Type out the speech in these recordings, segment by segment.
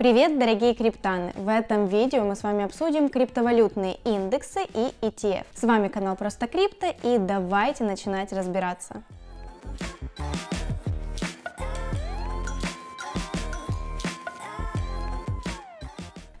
Привет, дорогие криптаны! В этом видео мы с вами обсудим криптовалютные индексы и ETF. С вами канал Просто Крипто и давайте начинать разбираться.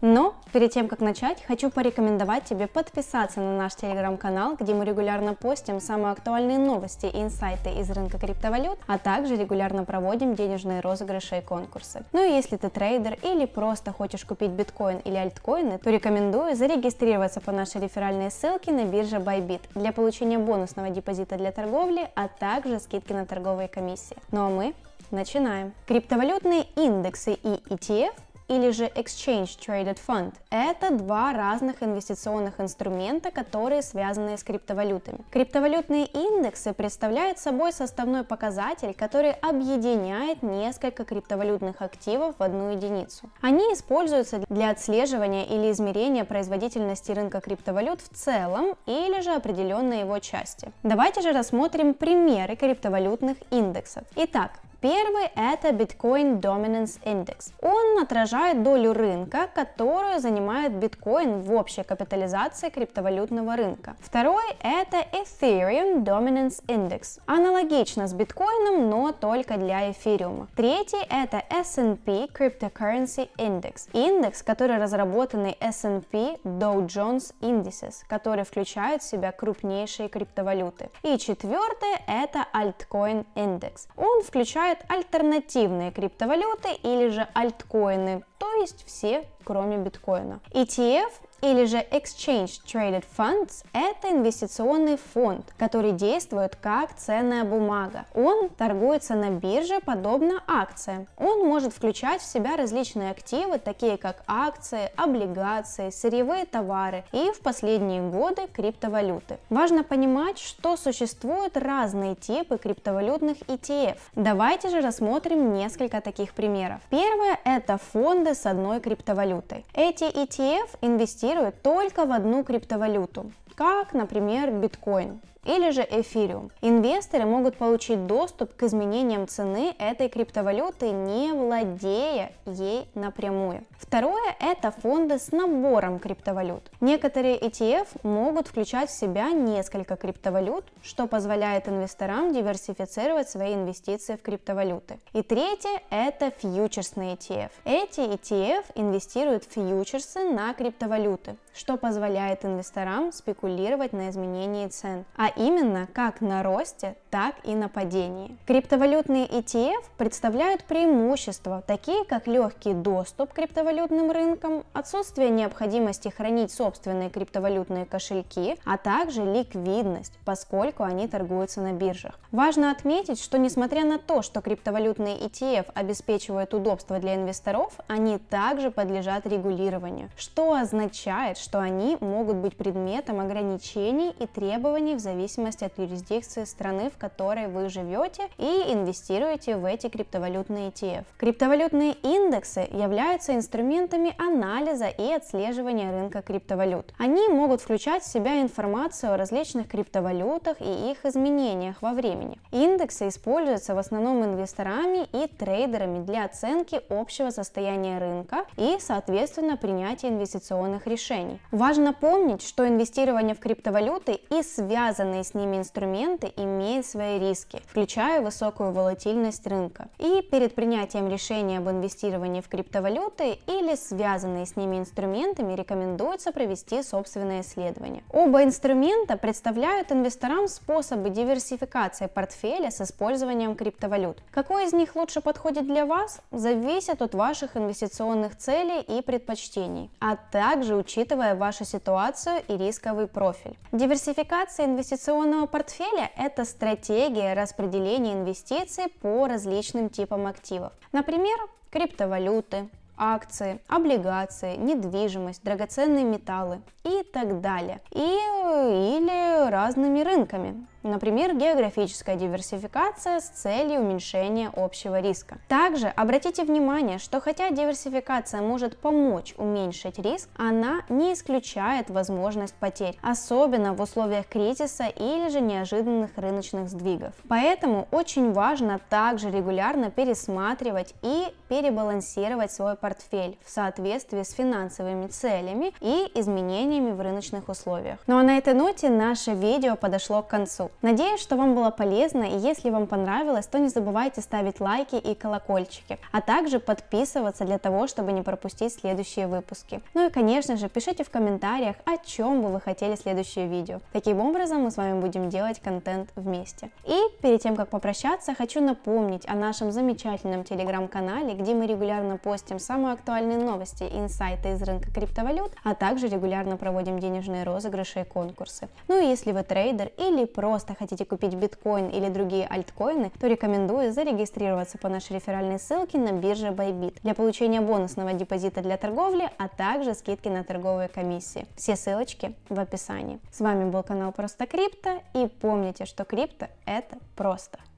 Но ну, Перед тем, как начать, хочу порекомендовать тебе подписаться на наш телеграм-канал, где мы регулярно постим самые актуальные новости и инсайты из рынка криптовалют, а также регулярно проводим денежные розыгрыши и конкурсы. Ну и если ты трейдер или просто хочешь купить биткоин или альткоины, то рекомендую зарегистрироваться по нашей реферальной ссылке на бирже Bybit для получения бонусного депозита для торговли, а также скидки на торговые комиссии. Ну а мы начинаем. Криптовалютные индексы и ETF или же Exchange Traded Fund. Это два разных инвестиционных инструмента, которые связаны с криптовалютами. Криптовалютные индексы представляют собой составной показатель, который объединяет несколько криптовалютных активов в одну единицу. Они используются для отслеживания или измерения производительности рынка криптовалют в целом или же определенной его части. Давайте же рассмотрим примеры криптовалютных индексов. Итак, Первый – это Bitcoin Dominance Index. Он отражает долю рынка, которую занимает биткоин в общей капитализации криптовалютного рынка. Второй – это Ethereum Dominance Index. Аналогично с биткоином, но только для эфириума. Третий – это S&P Cryptocurrency Index. Индекс, который разработанный S&P Dow Jones Indices, который включает в себя крупнейшие криптовалюты. И четвертый – это Altcoin Index. Он включает предлагает альтернативные криптовалюты или же альткоины, то есть все, кроме биткоина. ETF или же Exchange Traded Funds – это инвестиционный фонд, который действует как ценная бумага. Он торгуется на бирже подобно акциям. Он может включать в себя различные активы, такие как акции, облигации, сырьевые товары и в последние годы криптовалюты. Важно понимать, что существуют разные типы криптовалютных ETF. Давайте же рассмотрим несколько таких примеров. Первое – это фонды с одной криптовалютой. Эти ETF инвестируют инвестирует только в одну криптовалюту как, например, биткоин или же эфириум. Инвесторы могут получить доступ к изменениям цены этой криптовалюты, не владея ей напрямую. Второе – это фонды с набором криптовалют. Некоторые ETF могут включать в себя несколько криптовалют, что позволяет инвесторам диверсифицировать свои инвестиции в криптовалюты. И третье – это фьючерсные ETF. Эти ETF инвестируют в фьючерсы на криптовалюты, что позволяет инвесторам спекулировать спекулировать на изменении цен, а именно как на росте, так и на падении. Криптовалютные ETF представляют преимущества, такие как легкий доступ к криптовалютным рынкам, отсутствие необходимости хранить собственные криптовалютные кошельки, а также ликвидность, поскольку они торгуются на биржах. Важно отметить, что несмотря на то, что криптовалютные ETF обеспечивают удобство для инвесторов, они также подлежат регулированию, что означает, что они могут быть предметом ограничения ограничений и требований в зависимости от юрисдикции страны, в которой вы живете и инвестируете в эти криптовалютные ETF. Криптовалютные индексы являются инструментами анализа и отслеживания рынка криптовалют. Они могут включать в себя информацию о различных криптовалютах и их изменениях во времени. Индексы используются в основном инвесторами и трейдерами для оценки общего состояния рынка и, соответственно, принятия инвестиционных решений. Важно помнить, что инвестировать инвестирование в криптовалюты и связанные с ними инструменты имеют свои риски, включая высокую волатильность рынка. И перед принятием решения об инвестировании в криптовалюты или связанные с ними инструментами рекомендуется провести собственное исследование. Оба инструмента представляют инвесторам способы диверсификации портфеля с использованием криптовалют. Какой из них лучше подходит для вас, зависит от ваших инвестиционных целей и предпочтений, а также учитывая вашу ситуацию и рисковый профиль. Диверсификация инвестиционного портфеля – это стратегия распределения инвестиций по различным типам активов. Например, криптовалюты, акции, облигации, недвижимость, драгоценные металлы и так далее. И, или разными рынками, Например, географическая диверсификация с целью уменьшения общего риска. Также обратите внимание, что хотя диверсификация может помочь уменьшить риск, она не исключает возможность потерь, особенно в условиях кризиса или же неожиданных рыночных сдвигов. Поэтому очень важно также регулярно пересматривать и перебалансировать свой портфель в соответствии с финансовыми целями и изменениями в рыночных условиях. Ну а на этой ноте наше видео подошло к концу. Надеюсь, что вам было полезно, и если вам понравилось, то не забывайте ставить лайки и колокольчики, а также подписываться для того, чтобы не пропустить следующие выпуски. Ну и, конечно же, пишите в комментариях, о чем бы вы хотели следующее видео. Таким образом, мы с вами будем делать контент вместе. И перед тем, как попрощаться, хочу напомнить о нашем замечательном телеграм-канале, где мы регулярно постим самые актуальные новости и инсайты из рынка криптовалют, а также регулярно проводим денежные розыгрыши и конкурсы. Ну и если вы трейдер или просто просто хотите купить биткоин или другие альткоины, то рекомендую зарегистрироваться по нашей реферальной ссылке на бирже Bybit для получения бонусного депозита для торговли, а также скидки на торговые комиссии. Все ссылочки в описании. С вами был канал Просто Крипто и помните, что крипто это просто.